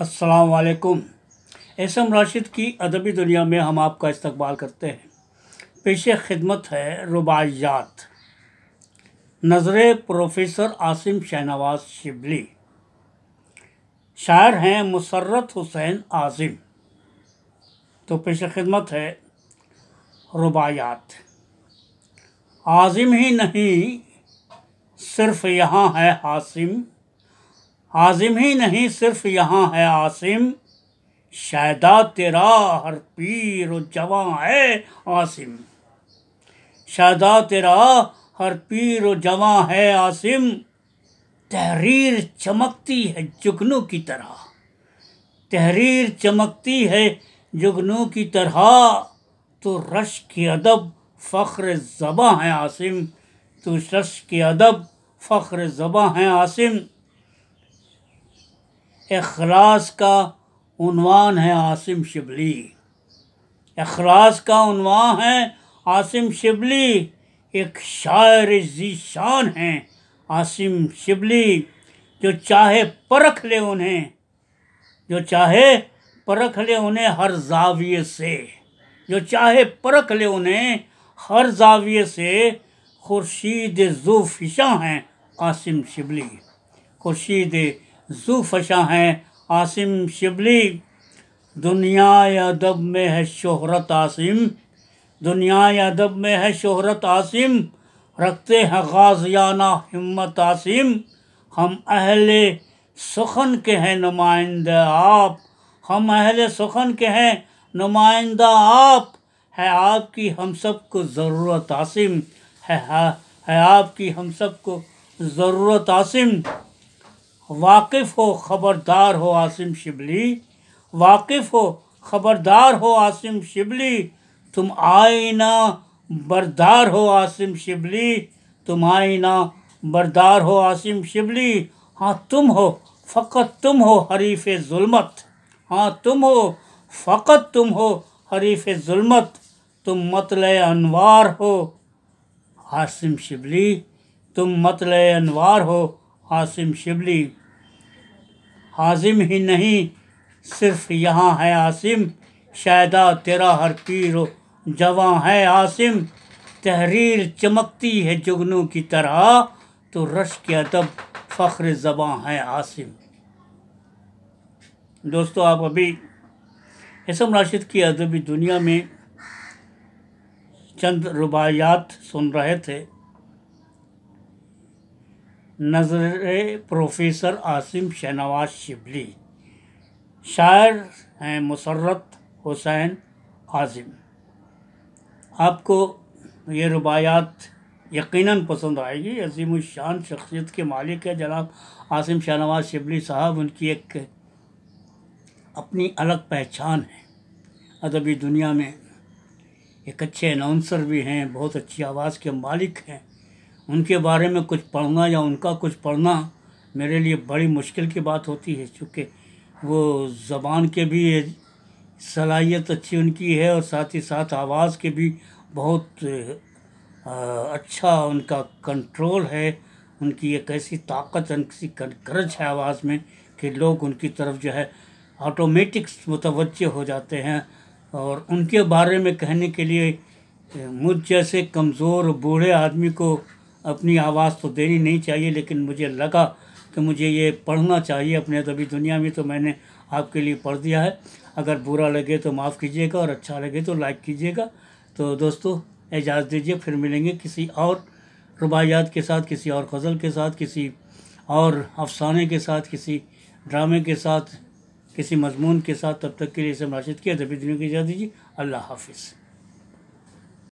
अस्सलाम वालेकुम एम राशिद की अदबी दुनिया में हम आपका इस्तकबाल करते हैं पेश खिदमत है रुबायात नज़र प्रोफेसर आसिम शहनवाज शिबली शायर हैं मुसरत हुसैन आज़िम तो पेश खिदमत है रुबायात आज़िम ही नहीं सिर्फ़ यहाँ है हासिम आजिम ही नहीं सिर्फ यहाँ है आसिम शायदा तेरा हर पीर जवां है आसिम शायदा तेरा हर पीर जवां है आसिम तहरीर चमकती है जुगनू की तरह तहरीर चमकती है जुगनू की तरह तो रश के अदब फ़ख्र ज़बाँ हैं आसिम तो रश के अदब फ़ख्र ज़बाँ हैं आसिम अखलास का है आसिम शिबली अखलास का उनवान है आसिम शिबली एक शायर जीशान हैं आसिम शिबली जो चाहे परख ले उन्हें जो चाहे परख ले उन्हें हर जाविये से जो चाहे परख ले उन्हें हर जाविये से खुर्शीद फिशा हैं आसिम शिबली खुर्शीद जू फशा हैं आसिम शिबली दुनिया अदब में है शोहरत आसिम दुनिया अदब में है शोहरत आसिम रखते हैं गाजियाना हिम्मत आसिम हम अहले सुखन के हैं नुमाइंदा आप हम अहले सुखन के हैं नुमाइंदा आप है आपकी हम सब को ज़रूरत आसिम है है आपकी हम सब को ज़रूरत आसिम वाकिफ़ हो ख़बरदार हो आसिम शिबली वाकिफ़ हो ख़बरदार हो आसिम शिबली तुम आईना बरदार हो आसिम शिबली तुम आईना बरदार हो आसिम शिबली हाँ तुम हो फ़कत तुम हो हरीफ जुल्मत हाँ तुम हो फ़कत तुम हो हरीफ जुल्मत तुम मतल अनवार हो आसिम शिबली तुम मतल अनवार हो आसिम शिबली हाजिम ही नहीं सिर्फ यहाँ है आसिम शायदा तेरा हर पीर जवां है आसिम तहरीर चमकती है जुगनों की तरह तो रश के अदब फ़ख्र जबाँ है आसिम दोस्तों आप अभी इसम राशिद की अदबी दुनिया में चंद रुबायात सुन रहे थे नज़र प्रोफेसर आसिम शहनवाज शिबली शायर हैं मुसरत हुसैन आज़िम आपको ये रुबायात यकीनन पसंद आएगी अजीम शान शख्सियत के मालिक है जनाब आसिम शाहनवाज शिबली साहब उनकी एक अपनी अलग पहचान है अदबी दुनिया में एक अच्छे अनाउंसर भी हैं बहुत अच्छी आवाज़ के मालिक हैं उनके बारे में कुछ पढ़ना या उनका कुछ पढ़ना मेरे लिए बड़ी मुश्किल की बात होती है चूँकि वो ज़बान के भी सलाहियत अच्छी उनकी है और साथ ही साथ आवाज़ के भी बहुत अच्छा उनका कंट्रोल है उनकी एक ऐसी ताकत उनकी गरज है आवाज़ में कि लोग उनकी तरफ जो है ऑटोमेटिक मुतवजह हो जाते हैं और उनके बारे में कहने के लिए मुझ जैसे कमज़ोर बूढ़े आदमी को अपनी आवाज़ तो देनी नहीं चाहिए लेकिन मुझे लगा कि मुझे ये पढ़ना चाहिए अपने अदबी दुनिया में तो मैंने आपके लिए पढ़ दिया है अगर बुरा लगे तो माफ़ कीजिएगा और अच्छा लगे तो लाइक कीजिएगा तो दोस्तों इजाज़ दीजिए फिर मिलेंगे किसी और रुबायात के साथ किसी और गज़ल के साथ किसी और अफसाने के साथ किसी ड्रामे के साथ किसी मजमून के साथ तब तक के लिए इसे राशिद की अदबी दुनिया की इजाज़ दीजिए अल्लाह हाफिज़